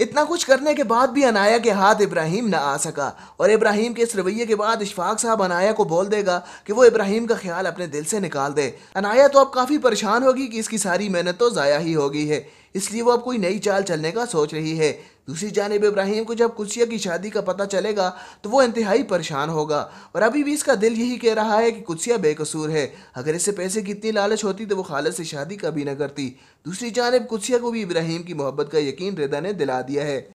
इतना कुछ करने के बाद भी अनाया के हाथ इब्राहिम ना आ सका और इब्राहिम के इस रवैये के बाद इशफाक साहब अनाया को बोल देगा कि वो इब्राहिम का ख्याल अपने दिल से निकाल दे अनाया तो अब काफ़ी परेशान होगी कि इसकी सारी मेहनत तो ज़ाया ही होगी है इसलिए वो अब कोई नई चाल चलने का सोच रही है दूसरी जानब इब्राहिम को जब कुसिया की शादी का पता चलेगा तो वो इंतहाई परेशान होगा और अभी भी इसका दिल यही कह रहा है कि कुसिया बेकसूर है अगर इससे पैसे की इतनी लालच होती तो वो खालत से शादी कभी ना करती दूसरी जानब कुसिया को भी इब्राहिम की मोहब्बत का यकीन रेदा ने दिला दिया है